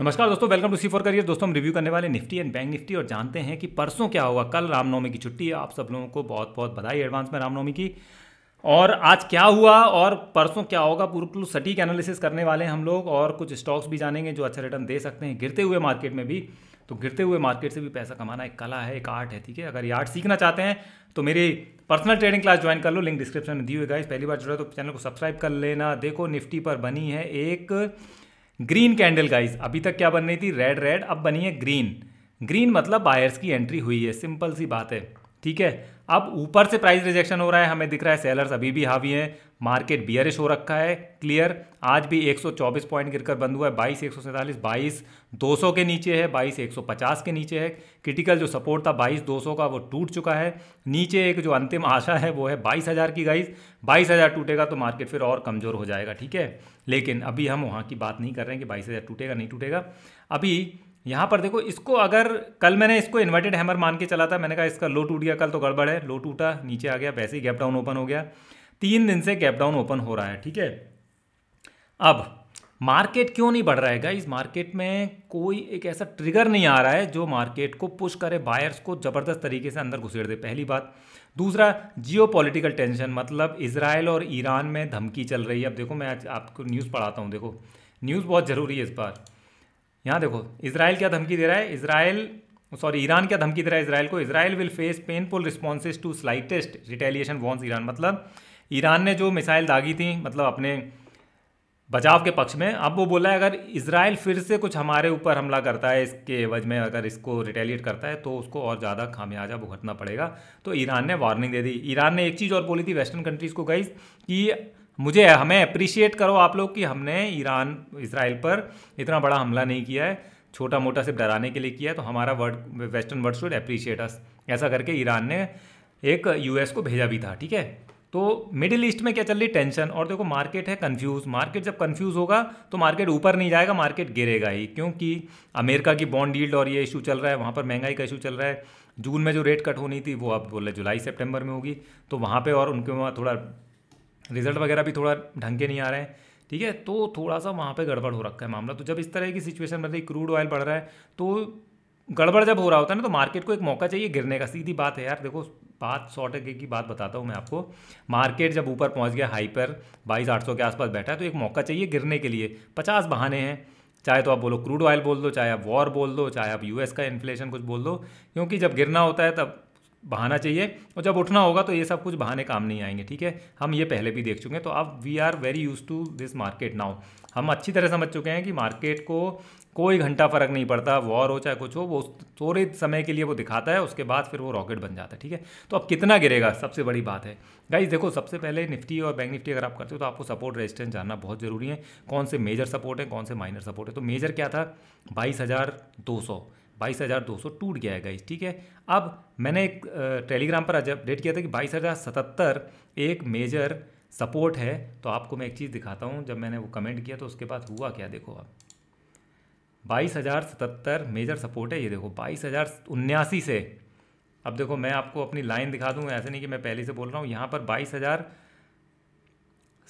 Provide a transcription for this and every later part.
नमस्कार दोस्तों welcome to C for career दोस्तों हम रिव्यू करने वाले निफ्टी एंड बैंक निफ्टी और जानते हैं कि परसों क्या हुआ कल रामनवमी की छुट्टी है आप सब लोगों को बहुत बहुत बधाई एडवांस में रामनवमी की और आज क्या हुआ और परसों क्या होगा पूरा सटीक एनालिसिस करने वाले हैं हम लोग और कुछ स्टॉक्स भी जानेंगे जो अच्छा रिटर्न दे सकते हैं गिरते हुए मार्केट में भी तो गिरते हुए मार्केट से भी पैसा कमाना एक कला है एक आर्ट है ठीक है अगर ये आर्ट सीखना चाहते हैं तो मेरी पर्सनल ट्रेडिंग क्लास ज्वाइन कर लो लिंक डिस्क्रिप्शन में दी हुई गाइस पहली बार जुड़ा तो चैनल को सब्सक्राइब कर लेना देखो निफ्टी पर बनी है एक ग्रीन कैंडल गाइस अभी तक क्या बन रही थी रेड रेड अब बनी है ग्रीन ग्रीन मतलब बायर्स की एंट्री हुई है सिंपल सी बात है ठीक है अब ऊपर से प्राइस रिजेक्शन हो रहा है हमें दिख रहा है सेलर्स अभी भी हावी हैं मार्केट बियरिश हो रखा है क्लियर आज भी 124 पॉइंट गिरकर बंद हुआ है बाईस एक सौ सैंतालीस बाईस दो सौ के नीचे है बाईस एक सौ पचास के नीचे है क्रिटिकल जो सपोर्ट था बाईस दो सौ का वो टूट चुका है नीचे एक जो अंतिम आशा है वो है बाईस हज़ार की गाइस बाईस हज़ार टूटेगा तो मार्केट फिर और कमज़ोर हो जाएगा ठीक है लेकिन अभी हम वहाँ की बात नहीं कर रहे हैं कि बाईस हज़ार टूटेगा नहीं टूटेगा अभी यहाँ पर देखो इसको अगर कल मैंने इसको इन्वर्टेड हैमर मान के चला था मैंने कहा इसका लो टूट गया कल तो गड़बड़ है लो टूटा नीचे आ गया वैसे ही गैप डाउन ओपन हो गया तीन दिन से गैप डाउन ओपन हो रहा है ठीक है अब मार्केट क्यों नहीं बढ़ रहा है इस मार्केट में कोई एक ऐसा ट्रिगर नहीं आ रहा है जो मार्केट को पुश करे बायर्स को ज़बरदस्त तरीके से अंदर घुसेड़ दे पहली बात दूसरा जियो टेंशन मतलब इसराइल और ईरान में धमकी चल रही है अब देखो मैं आज आपको न्यूज़ पढ़ाता हूँ देखो न्यूज़ बहुत ज़रूरी है इस बार यहाँ देखो इसराइल क्या धमकी दे रहा है इसराइल सॉरी ईरान क्या धमकी दे रहा है इसराइल को Israel will face painful responses to slightest retaliation warns Iran मतलब ईरान ने जो मिसाइल दागी थी मतलब अपने बचाव के पक्ष में अब वो बोला है अगर इसराइल फिर से कुछ हमारे ऊपर हमला करता है इसके वजह में अगर इसको रिटेलिएट करता है तो उसको और ज़्यादा खामियाजा भुगतना पड़ेगा तो ईरान ने वार्निंग दे दी ईरान ने एक चीज़ और बोली थी वेस्टर्न कंट्रीज़ को गई कि मुझे हमें अप्रिशिएट करो आप लोग कि हमने ईरान इसराइल पर इतना बड़ा हमला नहीं किया है छोटा मोटा सिर्फ डराने के लिए किया तो हमारा world western world should appreciate us ऐसा करके ईरान ने एक यूएस को भेजा भी था ठीक है तो मिडिल ईस्ट में क्या चल रही टेंशन और देखो मार्केट है कंफ्यूज मार्केट जब कंफ्यूज होगा तो मार्केट ऊपर नहीं जाएगा मार्केट गिरेगा ही क्योंकि अमेरिका की बॉन्ड डील्ड और ये इशू चल रहा है वहाँ पर महंगाई का इशू चल रहा है जून में जो रेट कट होनी थी वो अब बोल रहे जुलाई सेप्टेम्बर में होगी तो वहाँ पर और उनके वहाँ थोड़ा रिजल्ट वगैरह भी थोड़ा ढंग के नहीं आ रहे हैं ठीक है तो थोड़ा सा वहाँ पे गड़बड़ हो रखा है मामला तो जब इस तरह की सिचुएशन रही क्रूड ऑयल बढ़ रहा है तो गड़बड़ जब हो रहा होता है ना तो मार्केट को एक मौका चाहिए गिरने का सीधी बात है यार देखो बात सौ टके की बात बताता हूँ मैं आपको मार्केट जब ऊपर पहुँच गया हाई पर बाईस आठ सौ के आसपास बैठा है तो एक मौका चाहिए गिरने के लिए पचास बहाने हैं चाहे तो आप बोलो क्रूड ऑयल बोल दो चाहे आप वॉर बोल दो चाहे आप यूएस का इन्फ्लेशन कुछ बोल दो क्योंकि जब गिरना होता है तब बहाना चाहिए और जब उठना होगा तो ये सब कुछ बहाने काम नहीं आएंगे ठीक है हम ये पहले भी देख चुके हैं तो अब we are very used to this market now हम अच्छी तरह समझ चुके हैं कि मार्केट को कोई घंटा फर्क नहीं पड़ता वॉर हो चाहे कुछ हो वो थोड़े समय के लिए वो दिखाता है उसके बाद फिर वो रॉकेट बन जाता है ठीक है तो अब कितना गिरेगा सबसे बड़ी बात है गाइज देखो सबसे पहले निफ्टी और बैंक निफ्टी अगर आप करते हो तो आपको सपोर्ट रेजिस्टेंस जानना बहुत ज़रूरी है कौन से मेजर सपोर्ट है कौन से माइनर सपोर्ट है तो मेजर क्या था बाईस हज़ार दो सौ बाईस हज़ार दो सौ टूट गया है गाइस ठीक है अब मैंने एक टेलीग्राम पर आज अपडेट किया था कि बाईस हज़ार सतहत्तर एक मेजर सपोर्ट है तो आपको मैं एक चीज़ दिखाता हूँ जब मैंने वो कमेंट किया तो उसके बाद हुआ क्या देखो आप बाईस हज़ार सतहत्तर मेजर सपोर्ट है ये देखो बाईस हज़ार उन्यासी से अब देखो मैं आपको अपनी लाइन दिखा दूँ ऐसे नहीं कि मैं पहले से बोल रहा हूँ यहाँ पर बाईस हज़ार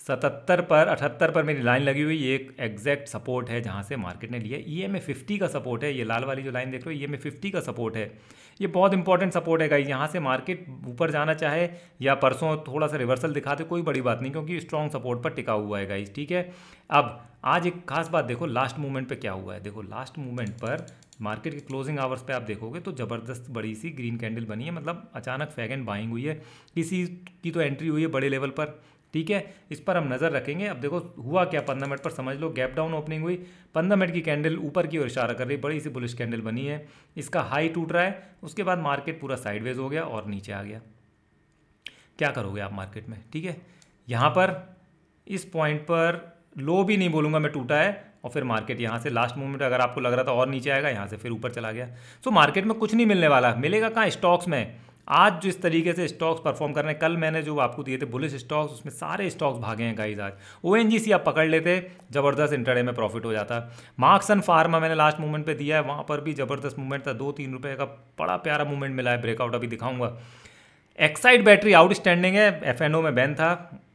सतहत्तर पर अठहत्तर पर मेरी लाइन लगी हुई ये एक एग्जैक्ट सपोर्ट है जहाँ से मार्केट ने लिया ई एम ए फिफ्टी का सपोर्ट है ये लाल वाली जो लाइन देख रहे हो ई एम ए फिफ्टी का सपोर्ट है ये बहुत इंपॉर्टेंट सपोर्ट है गाई यहाँ से मार्केट ऊपर जाना चाहे या परसों थोड़ा सा रिवर्सल दिखाते कोई बड़ी बात नहीं क्योंकि स्ट्रॉन्ग सपोर्ट पर टिका हुआ है गाइज ठीक है अब आज एक खास बात देखो लास्ट मूवमेंट पर क्या हुआ है देखो लास्ट मूवमेंट पर मार्केट के क्लोजिंग आवर्स पे आप देखोगे तो ज़बरदस्त बड़ी सी ग्रीन कैंडल बनी है मतलब अचानक फैग एंड बाइंग हुई है किसी की तो एंट्री हुई है बड़े लेवल पर ठीक है इस पर हम नज़र रखेंगे अब देखो हुआ क्या पंद्रह मिनट पर समझ लो गैप डाउन ओपनिंग हुई पंद्रह मिनट की कैंडल ऊपर की ओर इशारा कर रही बड़ी सी बुलिश कैंडल बनी है इसका हाई टूट रहा है उसके बाद मार्केट पूरा साइडवेज हो गया और नीचे आ गया क्या करोगे आप मार्केट में ठीक है यहाँ पर इस पॉइंट पर लो भी नहीं बोलूँगा मैं टूटा है और फिर मार्केट यहाँ से लास्ट मोमेंट अगर आपको लग रहा था और नीचे आएगा यहाँ से फिर ऊपर चला गया सो मार्केट में कुछ नहीं मिलने वाला मिलेगा कहाँ स्टॉक्स में आज जो इस तरीके से स्टॉक्स परफॉर्म कर रहे हैं कल मैंने जो आपको दिए थे बुलिस स्टॉक्स उसमें सारे स्टॉक्स भागे हैं गाइज आज ओ आप पकड़ लेते ज़बरदस्त इंटरडे में प्रॉफिट हो जाता मार्क्स एंड फार्मा मैंने लास्ट मूवमेंट पर दिया है वहाँ पर भी ज़बरदस्त मूवमेंट था दो तीन रुपये का बड़ा प्यारा मूवमेंट मिला है ब्रेकआउट अभी दिखाऊंगा एक्साइड बैटरी आउटस्टैंडिंग है एफ में बैन था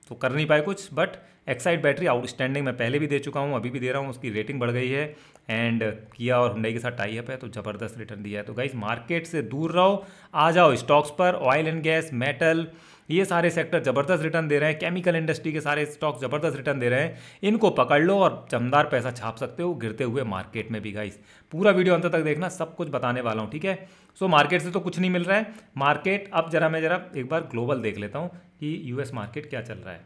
तो कर नहीं पाए कुछ बट एक्साइड बैटरी आउटस्टैंडिंग मैं पहले भी दे चुका हूँ अभी भी दे रहा हूँ उसकी रेटिंग बढ़ गई है एंड किया और हुंडई के साथ टाई अप है तो ज़बरदस्त रिटर्न दिया है तो गाइज मार्केट से दूर रहो आ जाओ स्टॉक्स पर ऑयल एंड गैस मेटल ये सारे सेक्टर ज़बरदस्त रिटर्न दे रहे हैं केमिकल इंडस्ट्री के सारे स्टॉक ज़बरदस्त रिटर्न दे रहे हैं इनको पकड़ लो और चमदार पैसा छाप सकते हो गिरते हुए मार्केट में भी गाइस पूरा वीडियो अंत तक देखना सब कुछ बताने वाला हूँ ठीक है सो मार्केट से तो कुछ नहीं मिल रहा है मार्केट अब जरा मैं जरा एक बार ग्लोबल देख लेता हूँ कि यूएस मार्केट क्या चल रहा है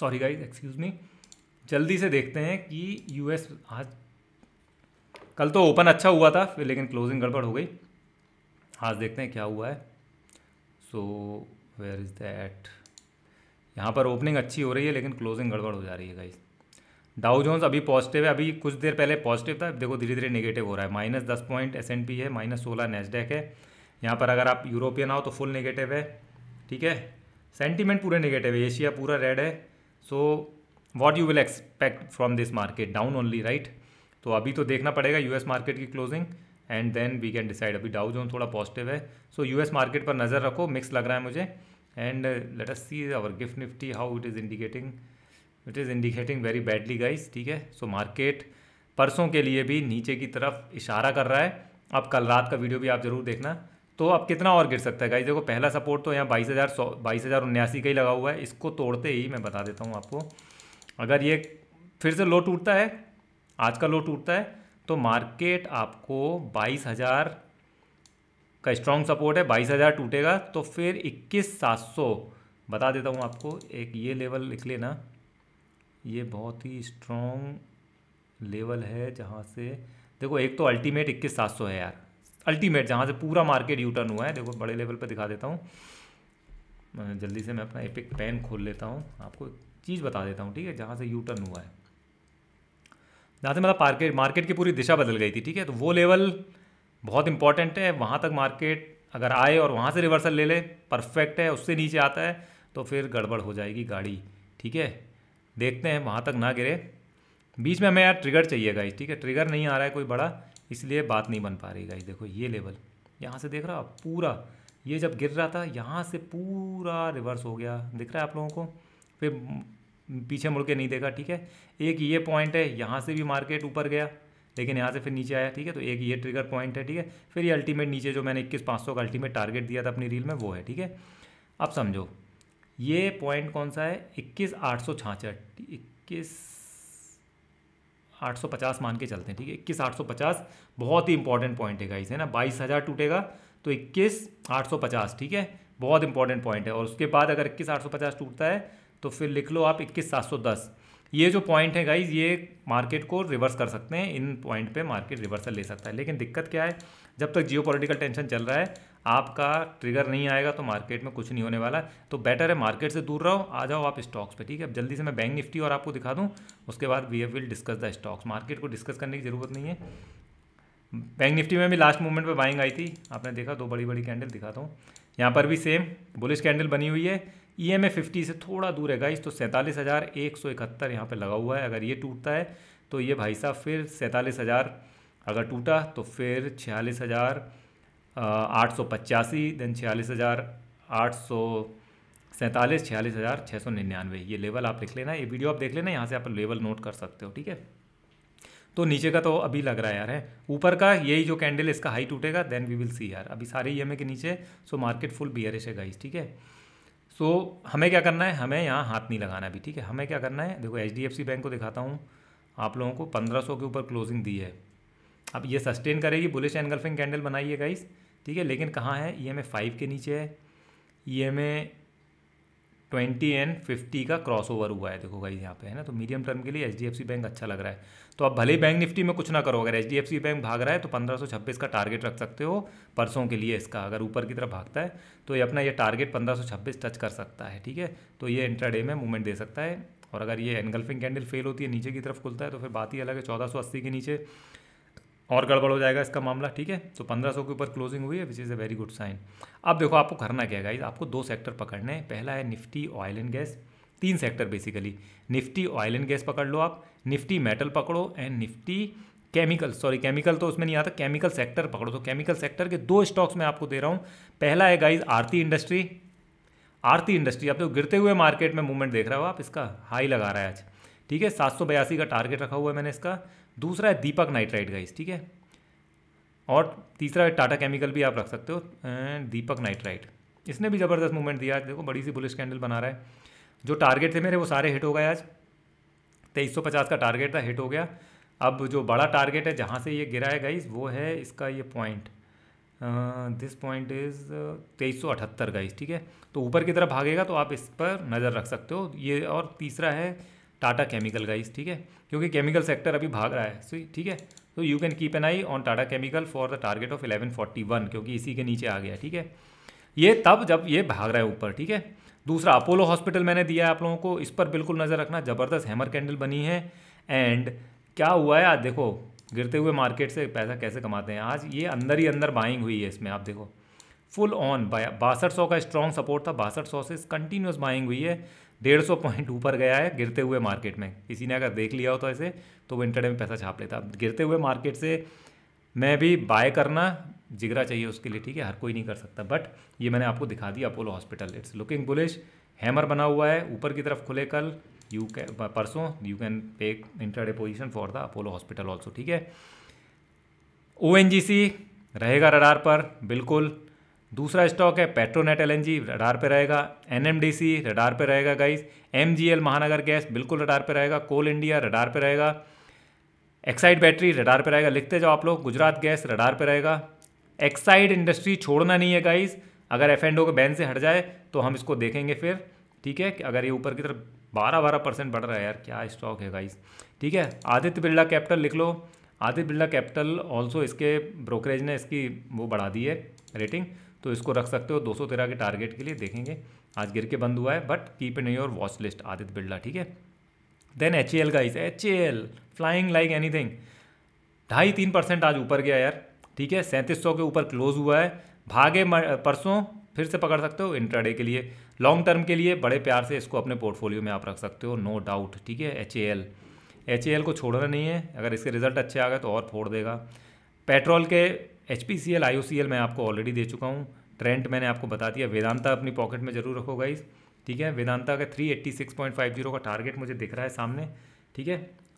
सॉरी गाइज एक्सक्यूज़ मी जल्दी से देखते हैं कि यूएस आज कल तो ओपन अच्छा हुआ था फिर लेकिन क्लोजिंग गड़बड़ हो गई आज देखते हैं क्या हुआ है सो वेयर इज़ दैट यहाँ पर ओपनिंग अच्छी हो रही है लेकिन क्लोजिंग गड़बड़ हो जा रही है गाइस डाउ जोन्स अभी पॉजिटिव है अभी कुछ देर पहले पॉजिटिव था देखो धीरे धीरे नेगेटिव हो रहा है माइनस दस पॉइंट एस एन पी है माइनस सोलह नेस्डेक है यहाँ पर अगर आप यूरोपियन आओ तो फुल नेगेटिव है ठीक है सेंटीमेंट पूरे नेगेटिव है एशिया पूरा रेड है so what you will expect from this market down only right तो अभी तो देखना पड़ेगा यूएस मार्केट की closing and then we can decide अभी डाउ जोन थोड़ा पॉजिटिव है सो यूएस मार्केट पर नज़र रखो मिक्स लग रहा है मुझे and let us see our gift nifty how it is indicating it is indicating very badly guys ठीक है सो मार्केट परसों के लिए भी नीचे की तरफ इशारा कर रहा है अब कल रात का वीडियो भी आप ज़रूर देखना तो अब कितना और गिर सकता है गाइज देखो पहला सपोर्ट तो यहाँ बाईस हज़ार सौ बाईस हज़ार उन्यासी का ही लगा हुआ है इसको तोड़ते ही मैं बता देता हूँ आपको अगर ये फिर से लो टूटता है आज का लो टूटता है तो मार्केट आपको बाईस हज़ार का स्ट्रॉन्ग सपोर्ट है बाईस हज़ार टूटेगा तो फिर इक्कीस सात सौ बता देता हूँ आपको एक ये लेवल लिख लेना ये बहुत ही स्ट्रांग लेवल है जहाँ से देखो एक तो अल्टीमेट इक्कीस सात सौ है यार अल्टीमेट जहाँ से पूरा मार्केट यू टर्न हुआ है देखो बड़े लेवल पर दिखा देता हूँ जल्दी से मैं अपना एपिक पेन खोल लेता हूँ आपको चीज़ बता देता हूँ ठीक है जहाँ से यू टर्न हुआ है जहाँ से मतलब मार्केट मार्केट की पूरी दिशा बदल गई थी ठीक है तो वो लेवल बहुत इंपॉर्टेंट है वहाँ तक मार्केट अगर आए और वहाँ से रिवर्सल ले ले परफेक्ट है उससे नीचे आता है तो फिर गड़बड़ हो जाएगी गाड़ी ठीक है देखते हैं वहाँ तक ना गिरे बीच में हमें यार ट्रिगर चाहिए गाइज ठीक है ट्रिगर नहीं आ रहा है कोई बड़ा इसलिए बात नहीं बन पा रही गाई देखो ये लेवल यहाँ से देख रहा पूरा ये जब गिर रहा था यहाँ से पूरा रिवर्स हो गया दिख रहा है आप लोगों को फिर पीछे मुड़ के नहीं देखा ठीक है एक ये पॉइंट है यहाँ से भी मार्केट ऊपर गया लेकिन यहाँ से फिर नीचे आया ठीक है तो एक ये ट्रिगर पॉइंट है ठीक है फिर ये अल्टीमेट नीचे जो मैंने इक्कीस पाँच सौ का अल्टीमेट टारगेट दिया था अपनी रील में वो है ठीक है अब समझो ये पॉइंट कौन सा है इक्कीस आठ सौ छाछठ इक्कीस आठ सौ पचास मान के चलते हैं ठीक है इक्कीस आठ सौ पचास बहुत ही इंपॉर्टेंट पॉइंट है गाइस है ना बाईस हज़ार टूटेगा तो इक्कीस आठ सौ पचास ठीक है बहुत इंपॉर्टेंट पॉइंट है और उसके बाद अगर इक्कीस आठ सौ पचास टूटता है तो फिर लिख लो आप इक्कीस सात सौ दस ये जो पॉइंट है गाइज ये मार्केट को रिवर्स कर सकते हैं इन पॉइंट पे मार्केट रिवर्सल ले सकता है लेकिन दिक्कत क्या है जब तक जियो टेंशन चल रहा है आपका ट्रिगर नहीं आएगा तो मार्केट में कुछ नहीं होने वाला तो बेटर है मार्केट से दूर रहो आ जाओ आप स्टॉक्स पे ठीक है अब जल्दी से मैं बैंक निफ्टी और आपको दिखा दूँ उसके बाद we will discuss the stocks market को डिस्कस करने की ज़रूरत नहीं है बैंक निफ्टी में भी लास्ट मूवमेंट पर बाइंग आई थी आपने देखा दो बड़ी बड़ी कैंडल दिखाता हूँ यहाँ पर भी सेम बुलिश कैंडल बनी हुई है ई एम ए फिफ्टी से थोड़ा दूर है गाइस तो सैंतालीस हज़ार एक सौ इकहत्तर यहाँ पर लगा हुआ है अगर ये टूटता है तो ये भाई साहब फिर सैंतालीस हज़ार अगर टूटा तो फिर छियालीस हज़ार आठ सौ पचासी देन छियालीस हज़ार आठ सौ सैंतालीस छियालीस हज़ार छः सौ निन्यानवे ये लेवल आप लिख लेना ये वीडियो आप देख लेना यहाँ से आप लेवल नोट कर सकते हो ठीक है तो नीचे का तो अभी लग रहा है यार है ऊपर का यही जो कैंडल इसका हाई टूटेगा देन वी विल सी यार अभी सारे ई e के नीचे सो मार्केट फुल बियरिश है गाइस ठीक है सो so, हमें क्या करना है हमें यहाँ हाथ नहीं लगाना अभी ठीक है हमें क्या करना है देखो एच बैंक को दिखाता हूँ आप लोगों को 1500 के ऊपर क्लोजिंग दी है अब ये सस्टेन करेगी बुलिश एनगल्फिंग कैंडल बनाइए गाइस ठीक है लेकिन कहाँ है ई e एम के नीचे है E e M twenty and fifty का क्रॉस ओवर हुआ है देखो भाई यहाँ पे है ना तो मीडियम टर्म के लिए एच बैंक अच्छा लग रहा है तो आप भले बैंक निफ्टी में कुछ ना करो अगर एच बैंक भाग रहा है तो पंद्रह का टारगेट रख सकते हो परसों के लिए इसका अगर ऊपर की तरफ भागता है तो ये अपना ये टारगेट पंद्रह टच कर सकता है ठीक है तो ये इंट्राडे में मूवमेंट दे सकता है और अगर ये एनगल्फिंग कैंडल फेल होती है नीचे की तरफ खुलता है तो फिर बात ही अलग है चौदह के नीचे और गड़बड़ हो जाएगा इसका मामला ठीक है तो 1500 के ऊपर क्लोजिंग हुई है which is a very good sign अब देखो आपको करना क्या है आपको दो सेक्टर पकड़ने हैं पहला है निफ्टी ऑयल एंड गैस तीन sector basically nifty oil and gas पकड़ लो आप निफ्टी मेटल पकड़ो and nifty chemical sorry chemical तो उसमें नहीं आता केमिकल सेक्टर पकड़ो तो केमिकल सेक्टर के दो स्टॉक्स मैं आपको दे रहा हूँ पहला है guys Aarti industry Aarti industry आप तो गिरते हुए मार्केट में मूवमेंट देख रहे हो आप इसका हाई लगा रहा है आज ठीक है सात सौ बयासी का टारगेट रखा हुआ है मैंने इसका दूसरा है दीपक नाइट्राइट गाइस ठीक है और तीसरा है टाटा केमिकल भी आप रख सकते हो दीपक नाइट्राइट इसने भी ज़बरदस्त मूवमेंट दिया आज देखो बड़ी सी बुलिश कैंडल बना रहा है जो टारगेट थे मेरे वो सारे हिट हो गए आज तेईस का टारगेट था हिट हो गया अब जो बड़ा टारगेट है जहाँ से ये गिरा है गाइस वो है इसका ये पॉइंट दिस पॉइंट इज़ तेईस सौ अठहत्तर ठीक है तो ऊपर की तरफ भागेगा तो आप इस पर नज़र रख सकते हो ये और तीसरा है टाटा केमिकल गाइस ठीक है क्योंकि केमिकल सेक्टर अभी भाग रहा है ठीक है तो you can keep an eye on Tata chemical for the target of 1141 क्योंकि इसी के नीचे आ गया ठीक है ये तब जब ये भाग रहा है ऊपर ठीक है दूसरा अपोलो हॉस्पिटल मैंने दिया है आप लोगों को इस पर बिल्कुल नज़र रखना ज़बरदस्त हैमर कैंडल बनी है एंड क्या हुआ है आज देखो गिरते हुए मार्केट से पैसा कैसे कमाते हैं आज ये अंदर ही अंदर बाइंग हुई है इसमें आप देखो फुल ऑन बासठ सौ का स्ट्रॉन्ग सपोर्ट था बासठ सौ से कंटिन्यूस बाइंग हुई है डेढ़ सौ पॉइंट ऊपर गया है गिरते हुए मार्केट में किसी ने अगर देख लिया हो तो ऐसे तो वो इंटरडे में पैसा छाप लेता गिरते हुए मार्केट से मैं भी बाय करना जिगरा चाहिए उसके लिए ठीक है हर कोई नहीं कर सकता बट ये मैंने आपको दिखा दिया Apollo hospital it's looking bullish hammer बना हुआ है ऊपर की तरफ खुले कल यू कैन परसों you can take intraday position for the Apollo hospital also ठीक है ओ रहेगा रडार पर बिल्कुल दूसरा स्टॉक है पेट्रोनेट एलएनजी रडार पे रहेगा एनएमडीसी रडार पे रहेगा गाइस एमजीएल महानगर गैस बिल्कुल रडार पे रहेगा कोल इंडिया रडार पे रहेगा एक्साइड बैटरी रडार पे रहेगा लिखते जाओ आप लोग गुजरात गैस रडार पे रहेगा एक्साइड इंडस्ट्री छोड़ना नहीं है गाइस अगर एफ एंड ओ के बैन से हट जाए तो हम इसको देखेंगे फिर ठीक है अगर ये ऊपर की तरफ बारह बारह परसेंट बढ़ रहा है यार क्या स्टॉक है गाइस ठीक है आदित्य बिरला कैपिटल लिख लो आदित्य बिरला कैपिटल ऑल्सो इसके ब्रोकरेज ने इसकी वो बढ़ा दी है रेटिंग तो इसको रख सकते हो दो सौ तेरह के टारगेट के लिए देखेंगे आज गिर के बंद हुआ है but keep in your watch list Aditya Birla ठीक है then H L guys H L flying like anything ढाई तीन परसेंट आज ऊपर गया यार ठीक है सैंतीस सौ के ऊपर क्लोज हुआ है भागे परसों फिर से पकड़ सकते हो इंट्राडे के लिए लॉन्ग टर्म के लिए बड़े प्यार से इसको अपने पोर्टफोलियो में आप रख सकते हो नो डाउट ठीक है एच एल एच एल को छोड़ना नहीं है अगर इसके रिजल्ट अच्छे आ गए तो और फोड़ देगा पेट्रोल के H P C L I O C L मैं आपको ऑलरेडी दे चुका हूँ ट्रेंट मैंने आपको बता दिया वेदांता अपनी पॉकेट में जरूर रखो गाइज ठीक है वेदांता का three eighty six point five zero का टारगेट मुझे दिख रहा है सामने ठीक है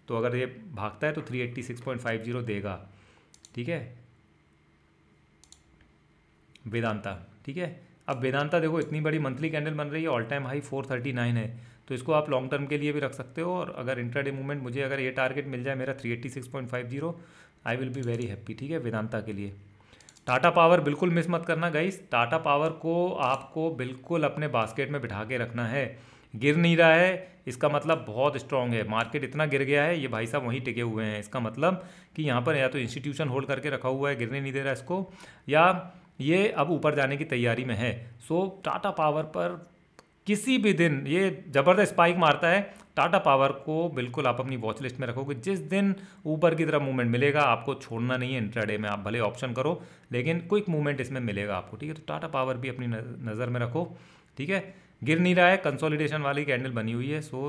तो अगर ये भागता है तो three eighty six point five zero देगा ठीक है वेदांता ठीक है अब वेदांता देखो इतनी बड़ी मंथली कैंडल बन रही है all time high four thirty nine है तो इसको आप लॉन्ग टर्म के लिए भी रख सकते हो और अगर इंट्राडे मूवमेंट मुझे अगर ये टारगेट मिल जाए मेरा three eighty six point five zero I will be very happy ठीक है वेदांता के लिए टाटा पावर बिल्कुल मिस मत करना गाइस टाटा पावर को आपको बिल्कुल अपने बास्केट में बिठा के रखना है गिर नहीं रहा है इसका मतलब बहुत स्ट्रांग है मार्केट इतना गिर गया है ये भाई साहब वहीं टिके हुए हैं इसका मतलब कि यहाँ पर या तो इंस्टीट्यूशन होल्ड करके रखा हुआ है गिरने नहीं दे रहा इसको या ये अब ऊपर जाने की तैयारी में है सो टाटा पावर पर किसी भी दिन ये ज़बरदस्त स्पाइक मारता है टाटा पावर को बिल्कुल आप अपनी वॉच लिस्ट में रखोगे जिस दिन ऊपर की तरफ मूवमेंट मिलेगा आपको छोड़ना नहीं है इंट्राडे में आप भले ऑप्शन करो लेकिन क्विक मूवमेंट इसमें मिलेगा आपको ठीक है तो टाटा पावर भी अपनी नज़र में रखो ठीक है गिर नहीं रहा है कंसोलिडेशन वाली कैंडल बनी हुई है so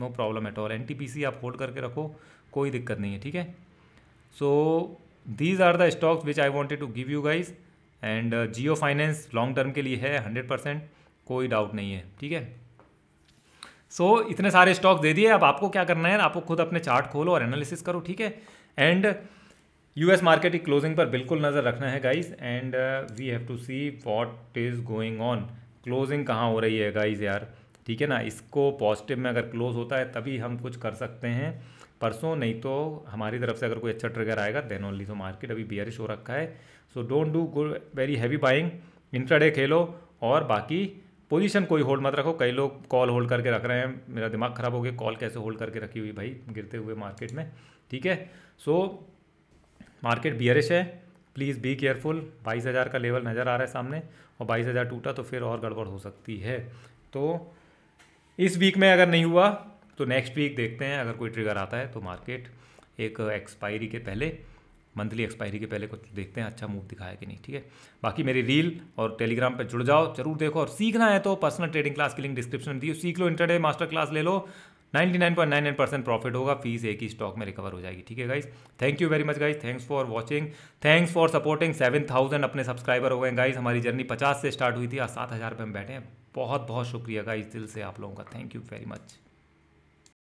no problem at all and आप होल्ड करके रखो कोई दिक्कत नहीं है ठीक है so these are the stocks which I wanted to give you guys and Jio finance long term के लिए है हंड्रेड परसेंट कोई डाउट नहीं है ठीक है सो so, इतने सारे स्टॉक दे दिए अब आपको क्या करना है आपको खुद अपने चार्ट खोलो और एनालिसिस करो ठीक है एंड यूएस मार्केट की क्लोजिंग पर बिल्कुल नज़र रखना है guys and we have to see what is going on closing कहाँ हो रही है गाइज यार ठीक है ना इसको पॉजिटिव में अगर क्लोज होता है तभी हम कुछ कर सकते हैं परसों नहीं तो हमारी तरफ से अगर कोई अच्छा ट्रिगर आएगा देन ओनली तो मार्केट अभी बियरिश हो रखा है so don't do good very heavy buying intraday खेलो और बाकी पोजीशन कोई होल्ड मत रखो कई लोग कॉल होल्ड करके रख रहे हैं मेरा दिमाग ख़राब हो गया कॉल कैसे होल्ड करके रखी हुई भाई गिरते हुए मार्केट में ठीक है सो मार्केट बियरिश है प्लीज़ बी केयरफुल बाईस हज़ार का लेवल नज़र आ रहा है सामने और बाईस हज़ार टूटा तो फिर और गड़बड़ हो सकती है तो इस वीक में अगर नहीं हुआ तो नेक्स्ट वीक देखते हैं अगर कोई ट्रिगर आता है तो मार्केट एक एक्सपायरी के पहले मंथली एक्सपायरी के पहले कुछ देखते हैं अच्छा मूव दिखाया कि नहीं ठीक है बाकी मेरी रील और टेलीग्राम पर जुड़ जाओ जरूर देखो और सीखना है तो पर्सनल ट्रेडिंग क्लास की लिंक डिस्क्रिप्शन में दी सीख लो इंटरडे मास्टर क्लास ले लो 99.99 परसेंट प्रॉफिट होगा फीस एक ही स्टॉक में रिकवर हो जाएगी ठीक है guys thank you very much guys thanks for watching thanks for supporting 7000 अपने सब्सक्राइबर हो गए गाइज हमारी जर्नी 50 से स्टार्ट हुई थी आज सात हज़ार पर हम बैठे हैं बहुत बहुत शुक्रिया गाइज दिल से आप लोगों का थैंक यू वेरी मच